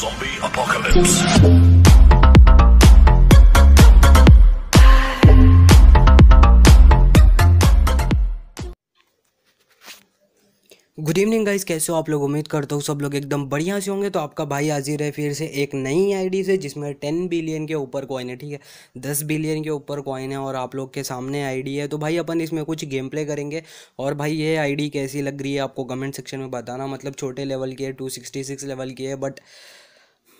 Zombie Apocalypse. Good evening guys कैसे हो आप लोग उम्मीद करता हूँ सब लोग एकदम बढ़िया से होंगे तो आपका भाई हाजिर है फिर से एक नई आईडी से जिसमें टेन बिलियन के ऊपर कॉइन है ठीक है दस बिलियन के ऊपर कॉइन है और आप लोग के सामने आईडी है तो भाई अपन इसमें कुछ गेम प्ले करेंगे और भाई ये आईडी कैसी लग रही है आपको कमेंट सेक्शन में बताना मतलब छोटे लेवल की है टू लेवल की है बट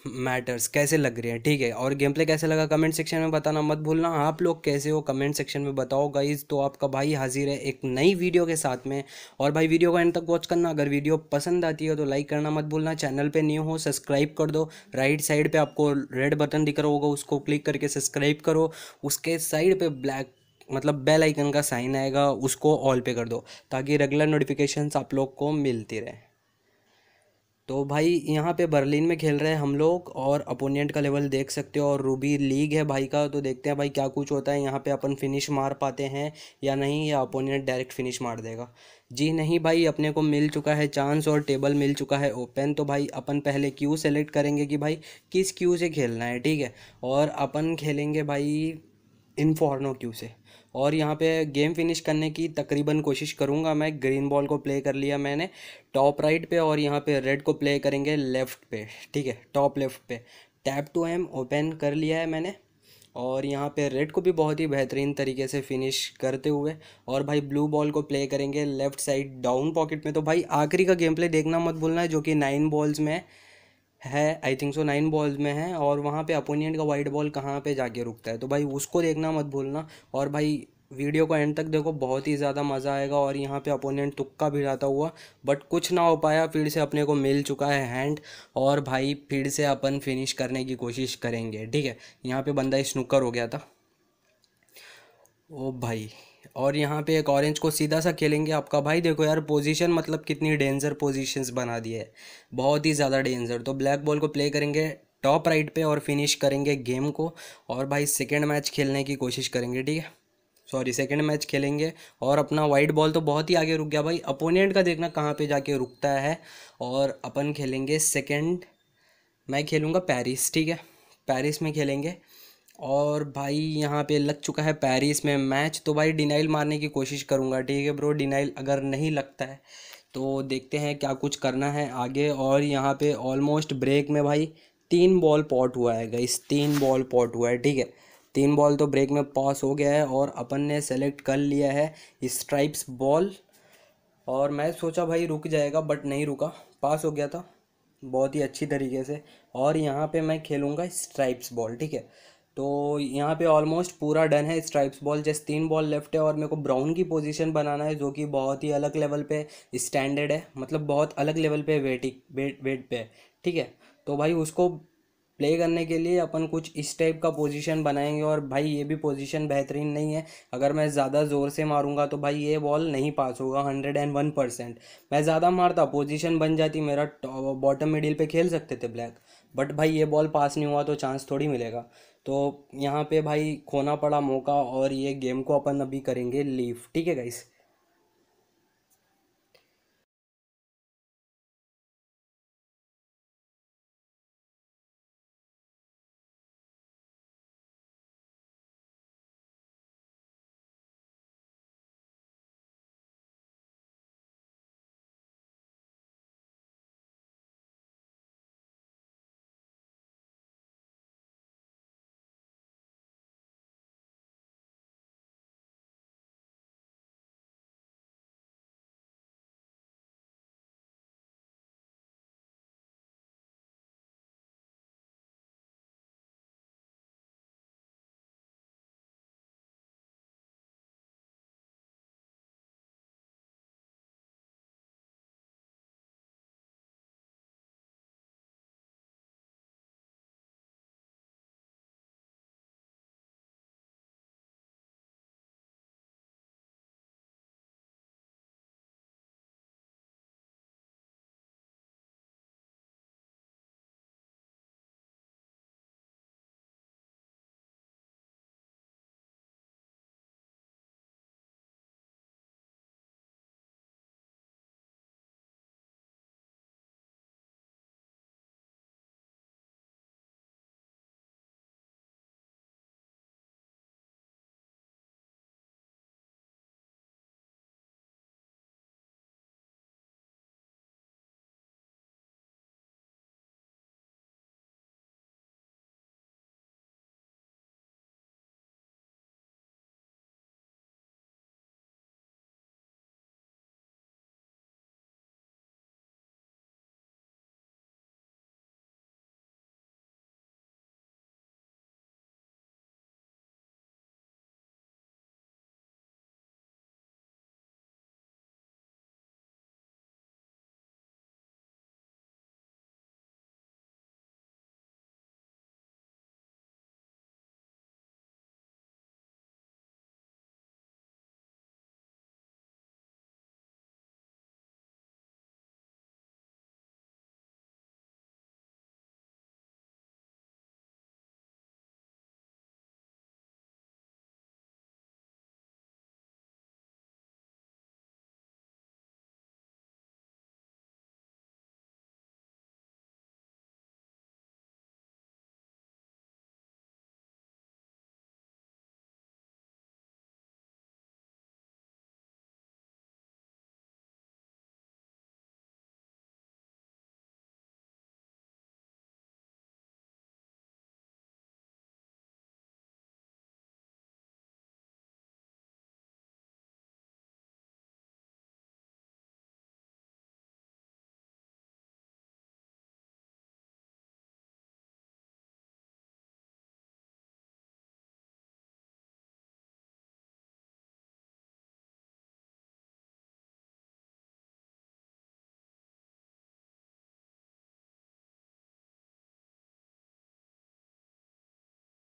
मैटर्स कैसे लग रहे हैं ठीक है और गेम प्ले कैसे लगा कमेंट सेक्शन में बताना मत भूलना आप लोग कैसे हो कमेंट सेक्शन में बताओ गाइज तो आपका भाई हाजिर है एक नई वीडियो के साथ में और भाई वीडियो को एंड तक वॉच करना अगर वीडियो पसंद आती है तो लाइक करना मत भूलना चैनल पर न्यू हो सब्सक्राइब कर दो राइट साइड पर आपको रेड बटन दिख रहा होगा उसको क्लिक करके सब्सक्राइब करो उसके साइड पर ब्लैक मतलब बेल आइकन का साइन आएगा उसको ऑल पे कर दो ताकि रेगुलर नोटिफिकेशंस आप लोग को मिलती रहे तो भाई यहाँ पे बर्लिन में खेल रहे हैं हम लोग और अपोनेंट का लेवल देख सकते हो और रूबी लीग है भाई का तो देखते हैं भाई क्या कुछ होता है यहाँ पे अपन फिनिश मार पाते हैं या नहीं या अपोनेंट डायरेक्ट फिनिश मार देगा जी नहीं भाई अपने को मिल चुका है चांस और टेबल मिल चुका है ओपन तो भाई अपन पहले क्यू सेलेक्ट करेंगे कि भाई किस क्यू से खेलना है ठीक है और अपन खेलेंगे भाई फॉरनो क्यू से और यहाँ पे गेम फिनिश करने की तकरीबन कोशिश करूँगा मैं ग्रीन बॉल को प्ले कर लिया मैंने टॉप राइट पे और यहाँ पे रेड को प्ले करेंगे लेफ़्ट पे ठीक है टॉप लेफ़्ट पे टैप टू एम ओपन कर लिया है मैंने और यहाँ पे रेड को भी बहुत ही बेहतरीन तरीके से फिनिश करते हुए और भाई ब्लू बॉल को प्ले करेंगे लेफ़्ट साइड डाउन पॉकेट में तो भाई आखिरी का गेम प्ले देखना मत भूलना जो कि नाइन बॉल्स में है है I think so nine balls में है और वहाँ पे अपोनियंट का वाइड बॉल कहाँ पे जाके रुकता है तो भाई उसको देखना मत भूलना और भाई वीडियो को एंड तक देखो बहुत ही ज़्यादा मज़ा आएगा और यहाँ पे अपोनेंट तुक्का भिड़ाता हुआ बट कुछ ना हो पाया फिर से अपने को मिल चुका है हैंड और भाई फिर से अपन फिनिश करने की कोशिश करेंगे ठीक है यहाँ पे बंदा स्नूकर हो गया था ओ भाई और यहाँ पे एक ऑरेंज को सीधा सा खेलेंगे आपका भाई देखो यार पोजीशन मतलब कितनी डेंजर पोजीशंस बना दी है बहुत ही ज़्यादा डेंजर तो ब्लैक बॉल को प्ले करेंगे टॉप राइट पे और फिनिश करेंगे गेम को और भाई सेकेंड मैच खेलने की कोशिश करेंगे ठीक है सॉरी सेकेंड मैच खेलेंगे और अपना वाइट बॉल तो बहुत ही आगे रुक गया भाई अपोनेंट का देखना कहाँ पर जाके रुकता है और अपन खेलेंगे सेकेंड मैं खेलूँगा पैरिस ठीक है पैरिस में खेलेंगे और भाई यहाँ पे लग चुका है पेरिस में मैच तो भाई डिनाइल मारने की कोशिश करूँगा ठीक है ब्रो डिनाइल अगर नहीं लगता है तो देखते हैं क्या कुछ करना है आगे और यहाँ पे ऑलमोस्ट ब्रेक में भाई तीन बॉल पॉट हुआ है गई तीन बॉल पॉट हुआ है ठीक है तीन बॉल तो ब्रेक में पास हो गया है और अपन ने सेलेक्ट कर लिया है स्ट्राइप्स बॉल और मैं सोचा भाई रुक जाएगा बट नहीं रुका पास हो गया था बहुत ही अच्छी तरीके से और यहाँ पे मैं खेलूँगा स्ट्राइप्स बॉल ठीक है तो यहाँ पे ऑलमोस्ट पूरा डन है स्ट्राइप्स बॉल जस्ट तीन बॉल लेफ्ट है और मेरे को ब्राउन की पोजीशन बनाना है जो कि बहुत ही अलग लेवल पे स्टैंडर्ड है मतलब बहुत अलग लेवल पे वेटिक वेट वेट पे है ठीक है तो भाई उसको प्ले करने के लिए अपन कुछ इस टाइप का पोजीशन बनाएंगे और भाई ये भी पोजीशन बेहतरीन नहीं है अगर मैं ज़्यादा ज़ोर से मारूंगा तो भाई ये बॉल नहीं पास होगा हंड्रेड एंड वन परसेंट मैं ज़्यादा मारता पोजीशन बन जाती मेरा बॉटम मिडिल पे खेल सकते थे ब्लैक बट भाई ये बॉल पास नहीं हुआ तो चांस थोड़ी मिलेगा तो यहाँ पे भाई खोना पड़ा मौका और ये गेम को अपन अभी करेंगे लीव ठीक है गाइस